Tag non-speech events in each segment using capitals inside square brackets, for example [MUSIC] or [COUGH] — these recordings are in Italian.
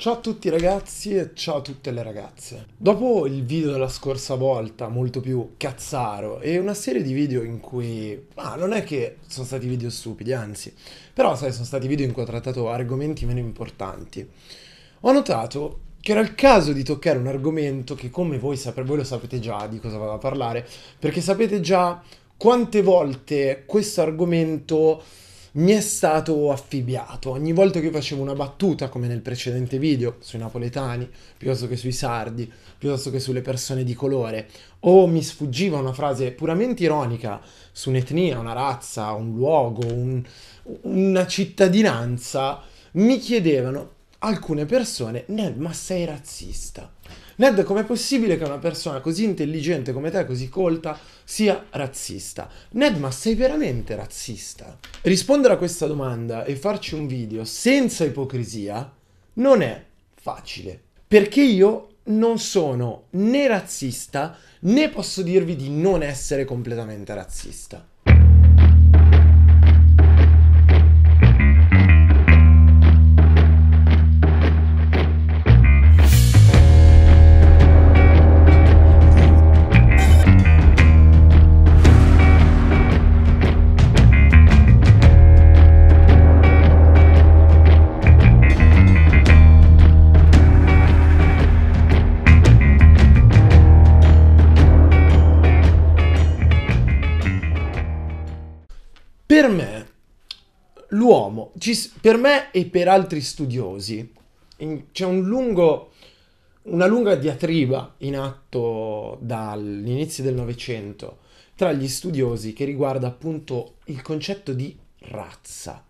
Ciao a tutti ragazzi e ciao a tutte le ragazze. Dopo il video della scorsa volta, molto più cazzaro, e una serie di video in cui... Ah, non è che sono stati video stupidi, anzi, però sai, sono stati video in cui ho trattato argomenti meno importanti. Ho notato che era il caso di toccare un argomento che come voi, sap- voi lo sapete già di cosa vado a parlare, perché sapete già quante volte questo argomento mi è stato affibbiato. Ogni volta che io facevo una battuta, come nel precedente video, sui napoletani, piuttosto che sui sardi, piuttosto che sulle persone di colore, o mi sfuggiva una frase puramente ironica su un'etnia, una razza, un luogo, un, una cittadinanza, mi chiedevano alcune persone, Ned, ma sei razzista? Ned, com'è possibile che una persona così intelligente come te, così colta, sia razzista. Ned, ma sei veramente razzista? Rispondere a questa domanda e farci un video senza ipocrisia non è facile, perché io non sono né razzista né posso dirvi di non essere completamente razzista. per me l'uomo, per me e per altri studiosi, c'è un lungo, una lunga diatriba in atto dall'inizio del Novecento tra gli studiosi che riguarda appunto il concetto di razza.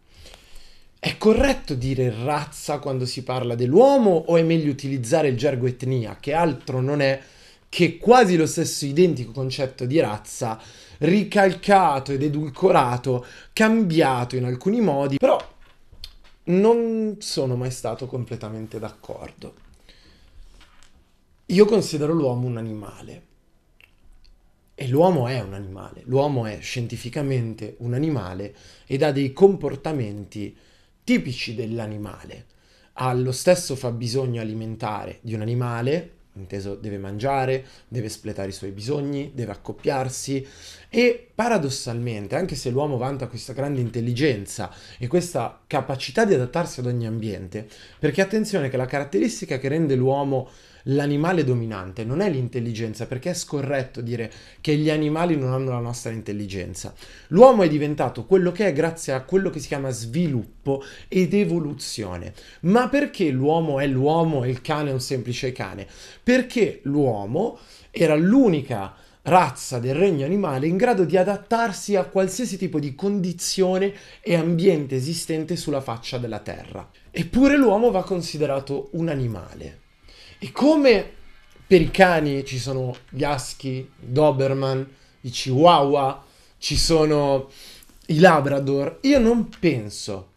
È corretto dire razza quando si parla dell'uomo o è meglio utilizzare il gergo etnia, che altro non è che quasi lo stesso identico concetto di razza ricalcato ed edulcorato, cambiato in alcuni modi, però non sono mai stato completamente d'accordo. Io considero l'uomo un animale. E l'uomo è un animale, l'uomo è scientificamente un animale ed ha dei comportamenti tipici dell'animale. Ha lo stesso fabbisogno alimentare di un animale, inteso deve mangiare, deve espletare i suoi bisogni, deve accoppiarsi e paradossalmente, anche se l'uomo vanta questa grande intelligenza e questa capacità di adattarsi ad ogni ambiente, perché attenzione che la caratteristica che rende l'uomo l'animale dominante, non è l'intelligenza, perché è scorretto dire che gli animali non hanno la nostra intelligenza. L'uomo è diventato quello che è grazie a quello che si chiama sviluppo ed evoluzione. Ma perché l'uomo è l'uomo e il cane è un semplice cane? Perché l'uomo era l'unica razza del regno animale in grado di adattarsi a qualsiasi tipo di condizione e ambiente esistente sulla faccia della terra. Eppure l'uomo va considerato un animale. E come per i cani ci sono gli aschi, i doberman, i chihuahua, ci sono i labrador, io non penso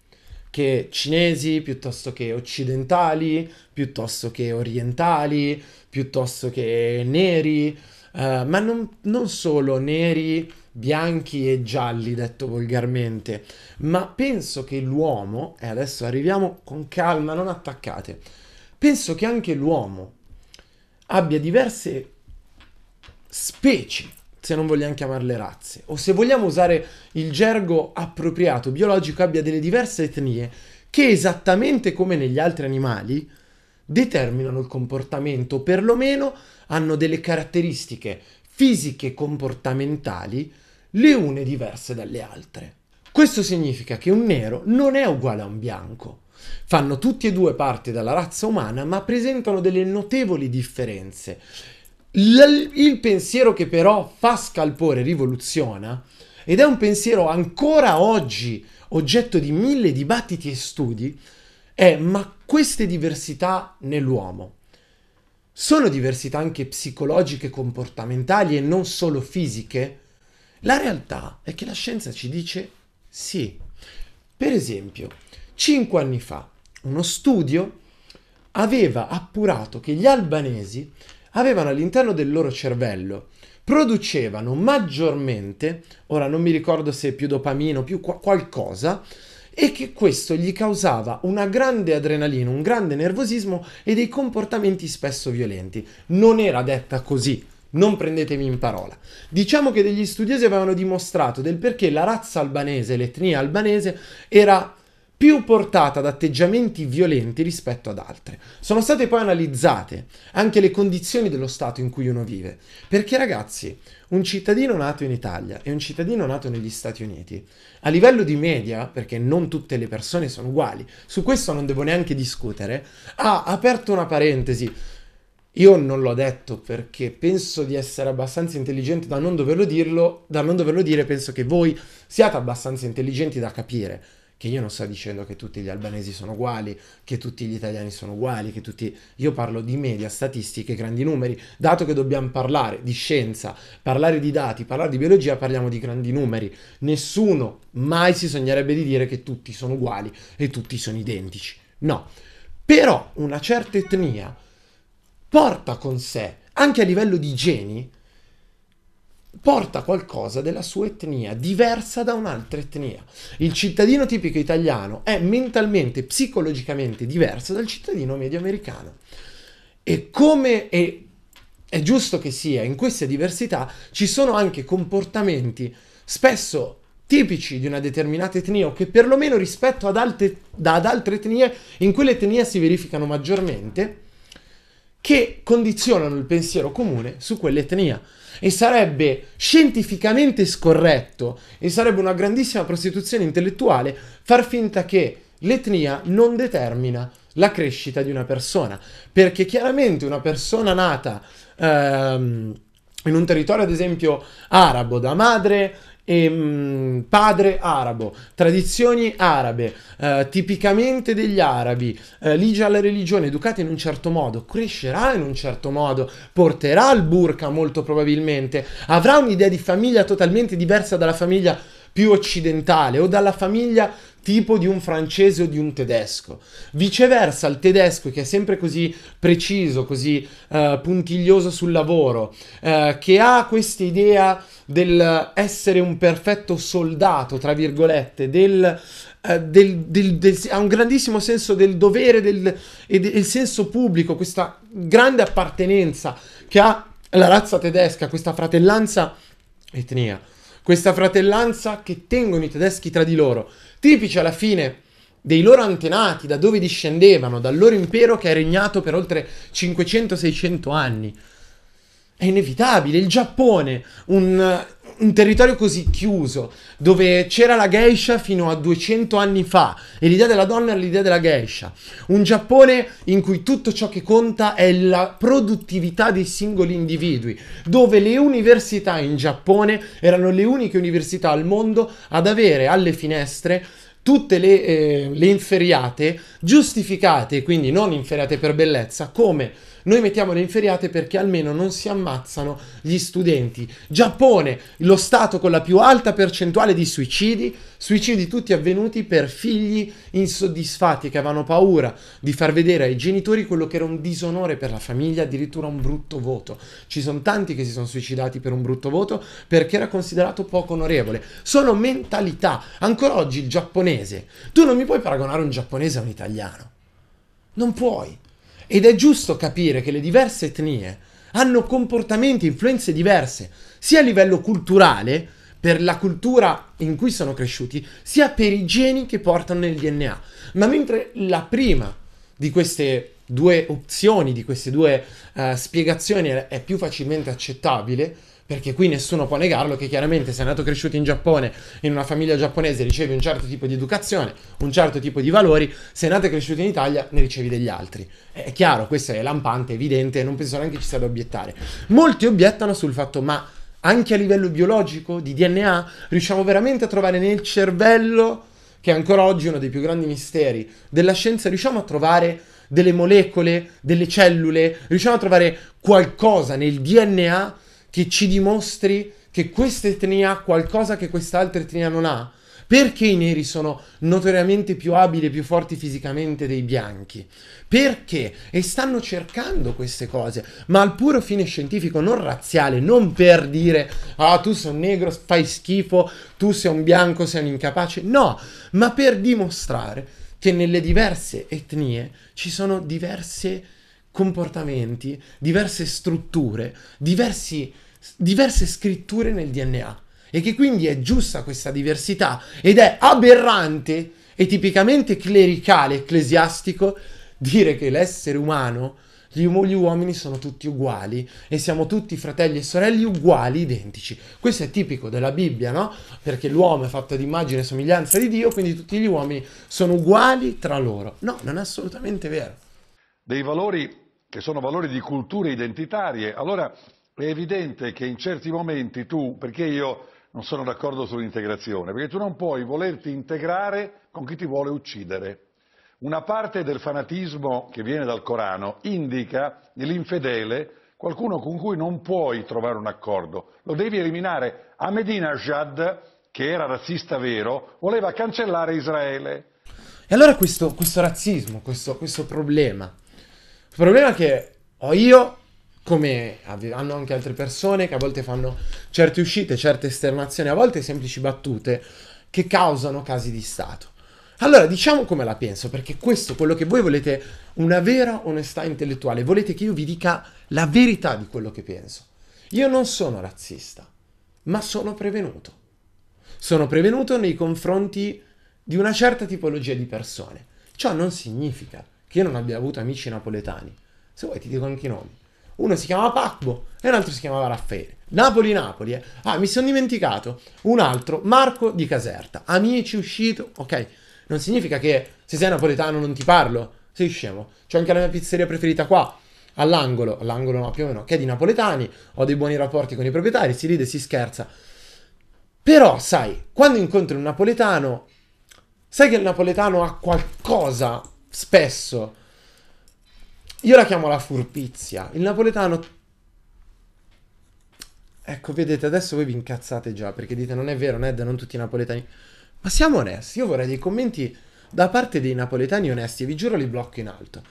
che cinesi piuttosto che occidentali, piuttosto che orientali, piuttosto che neri, Uh, ma non, non, solo neri, bianchi e gialli, detto volgarmente, ma penso che l'uomo, e adesso arriviamo con calma, non attaccate, penso che anche l'uomo abbia diverse specie, se non vogliamo chiamarle razze, o se vogliamo usare il gergo appropriato, biologico, abbia delle diverse etnie che esattamente come negli altri animali determinano il comportamento, o perlomeno hanno delle caratteristiche fisiche comportamentali le une diverse dalle altre. Questo significa che un nero non è uguale a un bianco, Fanno tutti e due parte dalla razza umana, ma presentano delle notevoli differenze. L- il pensiero che però fa scalpore, rivoluziona, ed è un pensiero ancora oggi oggetto di mille dibattiti e studi, è ma queste diversità nell'uomo sono diversità anche psicologiche, comportamentali e non solo fisiche? La realtà è che la scienza ci dice sì. Per esempio, Cinque anni fa uno studio aveva appurato che gli albanesi avevano all'interno del loro cervello producevano maggiormente, ora non mi ricordo se più dopamina o più qu- qualcosa, e che questo gli causava una grande adrenalina, un grande nervosismo e dei comportamenti spesso violenti. Non era detta così, non prendetemi in parola. Diciamo che degli studiosi avevano dimostrato del perché la razza albanese, l'etnia albanese, era più portata ad atteggiamenti violenti rispetto ad altre. Sono state poi analizzate anche le condizioni dello Stato in cui uno vive, perché ragazzi, un cittadino nato in Italia e un cittadino nato negli Stati Uniti, a livello di media, perché non tutte le persone sono uguali, su questo non devo neanche discutere, ha aperto una parentesi. Io non l'ho detto perché penso di essere abbastanza intelligente da non doverlo, dirlo, da non doverlo dire, penso che voi siate abbastanza intelligenti da capire che io non sto dicendo che tutti gli albanesi sono uguali, che tutti gli italiani sono uguali, che tutti... Io parlo di media, statistiche, grandi numeri. Dato che dobbiamo parlare di scienza, parlare di dati, parlare di biologia, parliamo di grandi numeri. Nessuno mai si sognerebbe di dire che tutti sono uguali e tutti sono identici. No. Però una certa etnia porta con sé, anche a livello di geni, porta qualcosa della sua etnia, diversa da un'altra etnia. Il cittadino tipico italiano è mentalmente, psicologicamente diverso dal cittadino medio americano. E come è, è giusto che sia, in queste diversità ci sono anche comportamenti spesso tipici di una determinata etnia o che perlomeno rispetto ad altre, ad altre etnie, in quell'etnia si verificano maggiormente che condizionano il pensiero comune su quell'etnia. E sarebbe scientificamente scorretto e sarebbe una grandissima prostituzione intellettuale far finta che l'etnia non determina la crescita di una persona. Perché chiaramente una persona nata ehm, in un territorio, ad esempio, arabo da madre, ehm, padre arabo, tradizioni arabe, eh, tipicamente degli arabi, eh, ligia alla religione, educata in un certo modo, crescerà in un certo modo, porterà il burka molto probabilmente, avrà un'idea di famiglia totalmente diversa dalla famiglia più occidentale o dalla famiglia tipo di un francese o di un tedesco. Viceversa, il tedesco che è sempre così preciso, così eh, puntiglioso sul lavoro, eh, che ha questa idea del essere un perfetto soldato, tra virgolette, del, eh, del, del, del ha un grandissimo senso del dovere del, e del senso pubblico, questa grande appartenenza che ha la razza tedesca, questa fratellanza etnia questa fratellanza che tengono i tedeschi tra di loro, tipici alla fine dei loro antenati, da dove discendevano, dal loro impero che è regnato per oltre 500-600 anni. È inevitabile, il Giappone, un un territorio così chiuso, dove c'era la geisha fino a 200 anni fa, e l'idea della donna è l'idea della geisha. Un Giappone in cui tutto ciò che conta è la produttività dei singoli individui, dove le università in Giappone erano le uniche università al mondo ad avere alle finestre tutte le, eh, le inferiate giustificate, quindi non inferiate per bellezza, come noi mettiamo le feriate perché almeno non si ammazzano gli studenti. Giappone, lo stato con la più alta percentuale di suicidi, suicidi tutti avvenuti per figli insoddisfatti che avevano paura di far vedere ai genitori quello che era un disonore per la famiglia, addirittura un brutto voto. Ci sono tanti che si sono suicidati per un brutto voto perché era considerato poco onorevole. Sono mentalità. Ancora oggi il giapponese. Tu non mi puoi paragonare un giapponese a un italiano. Non puoi. Ed è giusto capire che le diverse etnie hanno comportamenti e influenze diverse, sia a livello culturale, per la cultura in cui sono cresciuti, sia per i geni che portano nel DNA. Ma mentre la prima di queste due opzioni, di queste due uh, spiegazioni è più facilmente accettabile, perché qui nessuno può negarlo che chiaramente se è nato cresciuto in Giappone, in una famiglia giapponese ricevi un certo tipo di educazione, un certo tipo di valori, se è nato e cresciuto in Italia ne ricevi degli altri. È chiaro, questo è lampante, evidente, non penso neanche ci sia da obiettare. Molti obiettano sul fatto ma anche a livello biologico, di DNA, riusciamo veramente a trovare nel cervello, che ancora oggi è uno dei più grandi misteri della scienza, riusciamo a trovare delle molecole, delle cellule, riusciamo a trovare qualcosa nel DNA che ci dimostri che questa etnia ha qualcosa che quest'altra etnia non ha? Perché i neri sono notoriamente più abili e più forti fisicamente dei bianchi? Perché? E stanno cercando queste cose, ma al puro fine scientifico, non razziale, non per dire ah tu sei un negro, fai schifo, tu sei un bianco, sei un incapace, no, ma per dimostrare che nelle diverse etnie ci sono diverse comportamenti, diverse strutture, diversi, diverse scritture nel DNA e che quindi è giusta questa diversità ed è aberrante e tipicamente clericale, ecclesiastico, dire che l'essere umano, gli, um- gli, uomini sono tutti uguali e siamo tutti fratelli e sorelle uguali, identici. Questo è tipico della Bibbia, no? Perché l'uomo è fatto di immagine e somiglianza di Dio, quindi tutti gli uomini sono uguali tra loro. No, non è assolutamente vero. Dei valori che sono valori di culture identitarie, allora è evidente che in certi momenti tu, perché io non sono d'accordo sull'integrazione, perché tu non puoi volerti integrare con chi ti vuole uccidere. Una parte del fanatismo che viene dal Corano indica nell'infedele qualcuno con cui non puoi trovare un accordo, lo devi eliminare. Ahmedinejad, che era razzista vero, voleva cancellare Israele. E allora questo, questo razzismo, questo, questo problema il problema è che ho io, come hanno anche altre persone che a volte fanno certe uscite, certe esternazioni, a volte semplici battute, che causano casi di Stato. Allora diciamo come la penso, perché questo quello che voi volete, una vera onestà intellettuale, volete che io vi dica la verità di quello che penso. Io non sono razzista, ma sono prevenuto. Sono prevenuto nei confronti di una certa tipologia di persone. Ciò non significa che io non abbia avuto amici napoletani. Se vuoi ti dico anche i nomi. Uno si chiamava Pacbo e un altro si chiamava Raffaele. Napoli Napoli, eh. Ah, mi sono dimenticato. Un altro, Marco di Caserta. Amici uscito, ok. Non significa che se sei napoletano non ti parlo. Sei scemo. C'è anche la mia pizzeria preferita qua all'angolo, all'angolo no, più o meno, che è di napoletani, ho dei buoni rapporti con i proprietari, si ride, si scherza. Però, sai, quando incontri un napoletano, sai che il napoletano ha qualcosa spesso. Io la chiamo la furpizia. Il napoletano... Ecco, vedete, adesso voi vi incazzate già perché dite non è vero, Ned, non tutti i napoletani... Ma siamo onesti, io vorrei dei commenti da parte dei napoletani onesti e vi giuro li blocco in alto.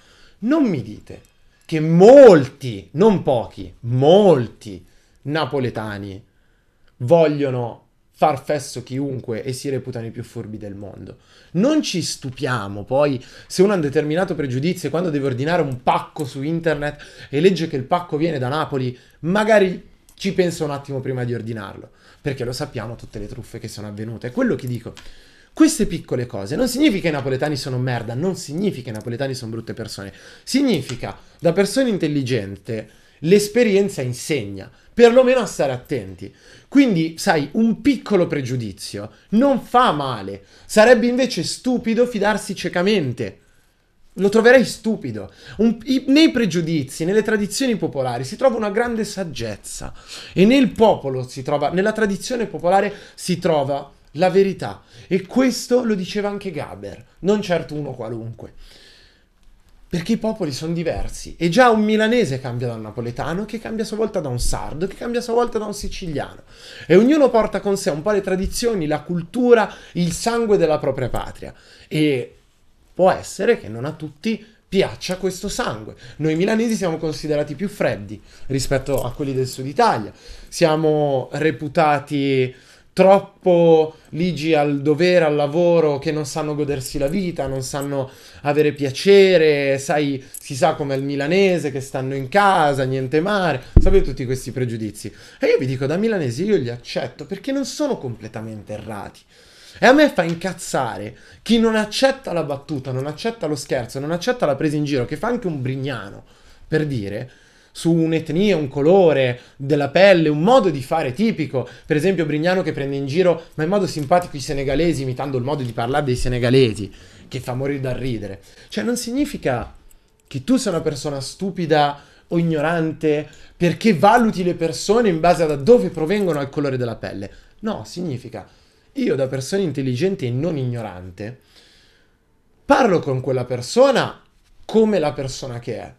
Non mi dite che molti, non pochi, molti napoletani vogliono far fesso chiunque e si reputano i più furbi del mondo. Non ci stupiamo poi se uno ha un determinato pregiudizio e quando deve ordinare un pacco su internet e legge che il pacco viene da Napoli, magari ci pensa un attimo prima di ordinarlo, perché lo sappiamo tutte le truffe che sono avvenute. È quello che dico. Queste piccole cose non significa che i napoletani sono merda, non significa che i napoletani sono brutte persone, significa da persona intelligente l'esperienza insegna, perlomeno a stare attenti. Quindi, sai, un piccolo pregiudizio non fa male. Sarebbe invece stupido fidarsi ciecamente. Lo troverei stupido. Un, i, nei pregiudizi, nelle tradizioni popolari si trova una grande saggezza e nel popolo si trova, nella tradizione popolare si trova la verità. E questo lo diceva anche Gaber, non certo uno qualunque. Perché i popoli sono diversi. E già un milanese cambia da un napoletano, che cambia a sua volta da un sardo, che cambia a sua volta da un siciliano. E ognuno porta con sé un po' le tradizioni, la cultura, il sangue della propria patria. E può essere che non a tutti piaccia questo sangue. Noi milanesi siamo considerati più freddi rispetto a quelli del sud Italia. Siamo reputati troppo ligi al dovere, al lavoro, che non sanno godersi la vita, non sanno avere piacere, sai, si sa come il milanese, che stanno in casa, niente mare, sapete tutti questi pregiudizi. E io vi dico, da milanese io li accetto perché non sono completamente errati. E a me fa incazzare chi non accetta la battuta, non accetta lo scherzo, non accetta la presa in giro, che fa anche un brignano, per dire, su un'etnia, un colore della pelle, un modo di fare tipico. Per esempio Brignano che prende in giro, ma in modo simpatico, i senegalesi, imitando il modo di parlare dei senegalesi, che fa morire dal ridere. Cioè non significa che tu sei una persona stupida o ignorante perché valuti le persone in base a da dove provengono al colore della pelle. No, significa io da persona intelligente e non ignorante parlo con quella persona come la persona che è.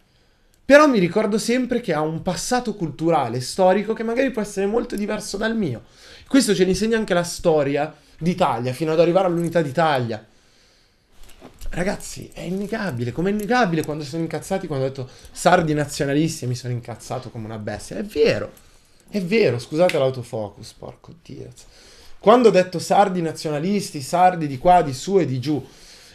Però mi ricordo sempre che ha un passato culturale, storico, che magari può essere molto diverso dal mio. Questo ce ne insegna anche la storia d'Italia, fino ad arrivare all'unità d'Italia. Ragazzi, è innegabile, come è innegabile quando sono incazzati, quando ho detto sardi nazionalisti e mi sono incazzato come una bestia. È vero, è vero, scusate l'autofocus, porco dio. Quando ho detto sardi nazionalisti, sardi di qua, di su e di giù,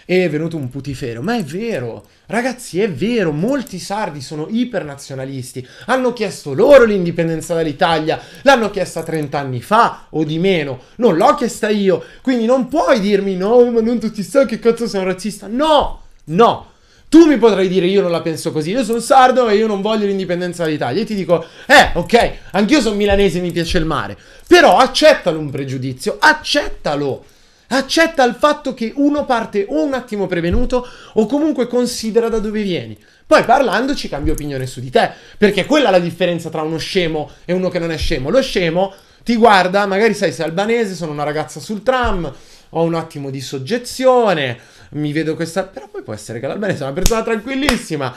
e è venuto un putifero. Ma è vero, ragazzi, è vero, molti sardi sono ipernazionalisti, hanno chiesto loro l'indipendenza dall'Italia, l'hanno chiesta 30 anni fa o di meno, non l'ho chiesta io, quindi non puoi dirmi no, ma non tutti so che cazzo sei un razzista. No, no. Tu mi potrai dire io non la penso così, io sono sardo e io non voglio l'indipendenza dall'Italia. E ti dico, eh, ok, anch'io sono milanese e mi piace il mare. Però accettalo un pregiudizio, accettalo accetta il fatto che uno parte un attimo prevenuto o comunque considera da dove vieni. Poi parlandoci cambia opinione su di te, perché quella è la differenza tra uno scemo e uno che non è scemo. Lo scemo ti guarda, magari sai, sei albanese, sono una ragazza sul tram, ho un attimo di soggezione, mi vedo questa... Però poi può essere che l'albanese è una persona tranquillissima,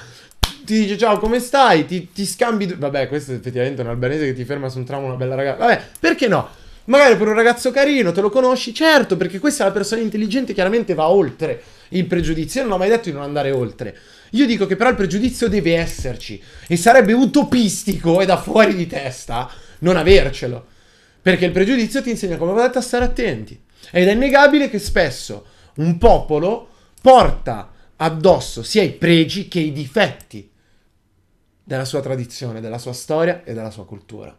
ti dice ciao come stai, ti, ti scambi... Vabbè, questo è effettivamente un albanese che ti ferma su un tram una bella ragazza. Vabbè, perché no? Magari per un ragazzo carino, te lo conosci, certo, perché questa è la persona intelligente, chiaramente va oltre il pregiudizio. Io non ho mai detto di non andare oltre. Io dico che però il pregiudizio deve esserci e sarebbe utopistico e da fuori di testa non avercelo. Perché il pregiudizio ti insegna come volete a stare attenti. Ed è innegabile che spesso un popolo porta addosso sia i pregi che i difetti della sua tradizione, della sua storia e della sua cultura.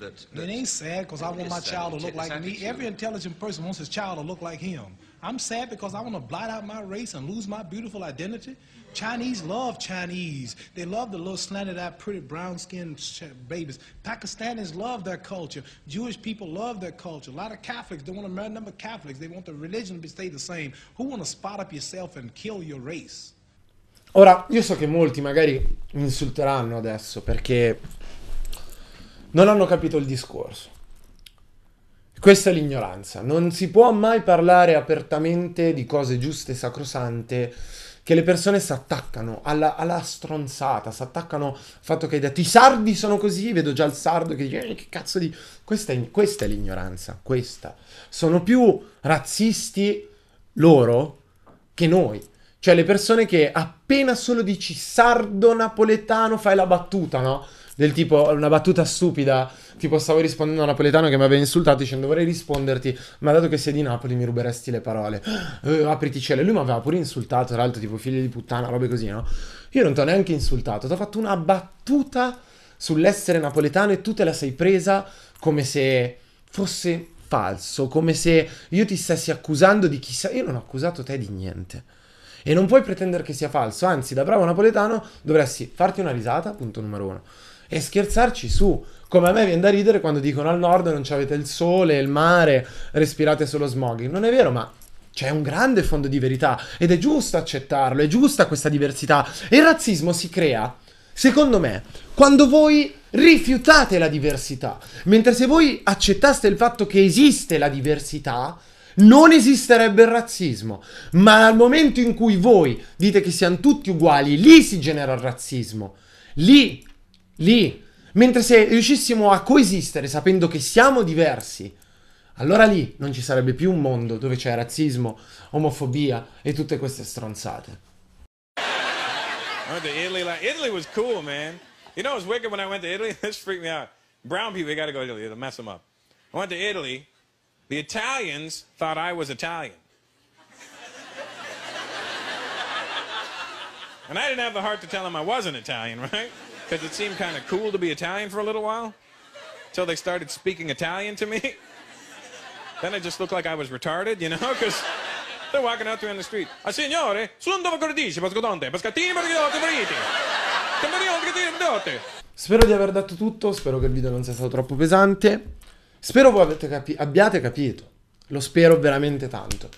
That's, that's, it ain't sad because I want my child to look like me. Every intelligent person wants his child to look like him. I'm sad because I want to blot out my race and lose my beautiful identity. Chinese love Chinese. They love the little slanted-eyed, pretty, brown-skinned babies. Pakistanis love their culture. Jewish people love their culture. A lot of Catholics don't want to marry number of Catholics. They want the religion to stay the same. Who want to spot up yourself and kill your race? Ora, io so che molti magari mi insulteranno adesso perché non hanno capito il discorso. Questa è l'ignoranza. Non si può mai parlare apertamente di cose giuste e sacrosante che le persone si attaccano alla, alla stronzata, si attaccano al fatto che hai detto i sardi sono così, vedo già il sardo che dice eh, che cazzo di... Questa è, questa è l'ignoranza, questa. Sono più razzisti loro che noi. Cioè le persone che appena solo dici sardo napoletano fai la battuta, no? Del tipo, una battuta stupida. Tipo, stavo rispondendo a un napoletano che mi aveva insultato dicendo vorrei risponderti, ma dato che sei di Napoli mi ruberesti le parole. Uh, [GASPS] apriti cielo. lui mi aveva pure insultato, tra l'altro, tipo figlio di puttana, robe così, no? Io non ti ho neanche insultato, ti ho fatto una battuta sull'essere napoletano e tu te la sei presa come se fosse falso, come se io ti stessi accusando di chissà, io non ho accusato te di niente. E non puoi pretendere che sia falso, anzi, da bravo napoletano dovresti farti una risata, punto numero uno e scherzarci su. Come a me viene da ridere quando dicono al nord non c'avete il sole, il mare, respirate solo smog. Non è vero, ma c'è un grande fondo di verità ed è giusto accettarlo, è giusta questa diversità. E il razzismo si crea, secondo me, quando voi rifiutate la diversità. Mentre se voi accettaste il fatto che esiste la diversità, non esisterebbe il razzismo. Ma al momento in cui voi dite che siamo tutti uguali, lì si genera il razzismo. Lì Lì. Mentre se riuscissimo a coesistere sapendo che siamo diversi, allora lì non ci sarebbe più un mondo dove c'è razzismo, omofobia e tutte queste stronzate. Italy, like, Italy was cool, man. You know, it was wicked when I went to Italy. [LAUGHS] This freaked me out. Brown people, you gotta go to Italy, it'll mess them up. I went to Italy. The Italians thought I was Italian. And I didn't have the heart to tell them I wasn't Italian, [LAUGHS] right? because it seemed kind of cool to be Italian for a little while until they started speaking Italian to me. [LAUGHS] then I just looked like I was retarded, you know, because they're walking out to me on the street. Ah, signore, sono dove cordici, pascodonte, pascatini, Spero di aver dato tutto, spero che il video non sia stato troppo pesante. Spero voi capi abbiate capito. Lo spero veramente tanto.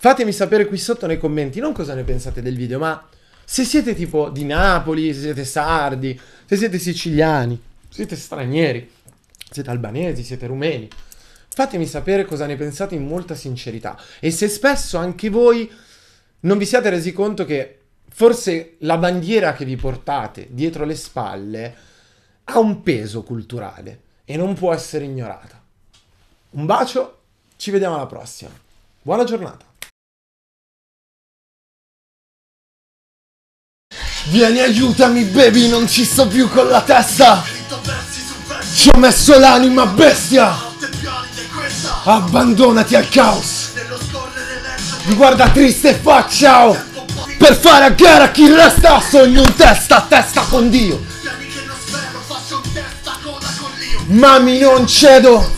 Fatemi sapere qui sotto nei commenti non cosa ne pensate del video, ma se siete tipo di Napoli, se siete sardi, se siete siciliani, siete stranieri, siete albanesi, siete rumeni, fatemi sapere cosa ne pensate in molta sincerità. E se spesso anche voi non vi siete resi conto che forse la bandiera che vi portate dietro le spalle ha un peso culturale e non può essere ignorata. Un bacio, ci vediamo alla prossima. Buona giornata. Vieni aiutami baby, non ci sto più con la testa Ci ho messo l'anima bestia Abbandonati al caos Mi guarda triste e fa ciao Per fare a gara chi resta Sogno un testa a testa con Dio Mami non cedo